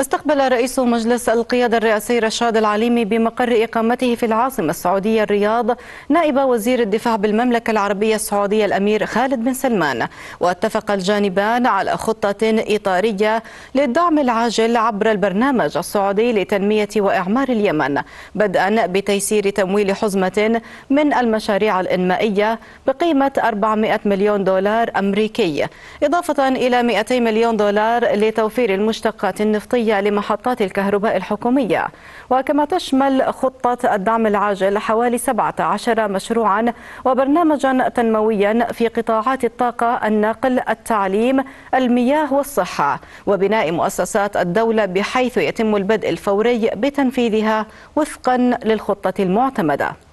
استقبل رئيس مجلس القيادة الرئاسي رشاد العليمي بمقر إقامته في العاصمة السعودية الرياض نائب وزير الدفاع بالمملكة العربية السعودية الأمير خالد بن سلمان واتفق الجانبان على خطة إطارية للدعم العاجل عبر البرنامج السعودي لتنمية وإعمار اليمن بدءا بتيسير تمويل حزمة من المشاريع الإنمائية بقيمة 400 مليون دولار أمريكي إضافة إلى 200 مليون دولار لتوفير المشتقات النفطية الجوية لمحطات الكهرباء الحكومية وكما تشمل خطة الدعم العاجل حوالي 17 مشروعا وبرنامجا تنمويا في قطاعات الطاقة النقل التعليم المياه والصحة وبناء مؤسسات الدولة بحيث يتم البدء الفوري بتنفيذها وفقا للخطة المعتمدة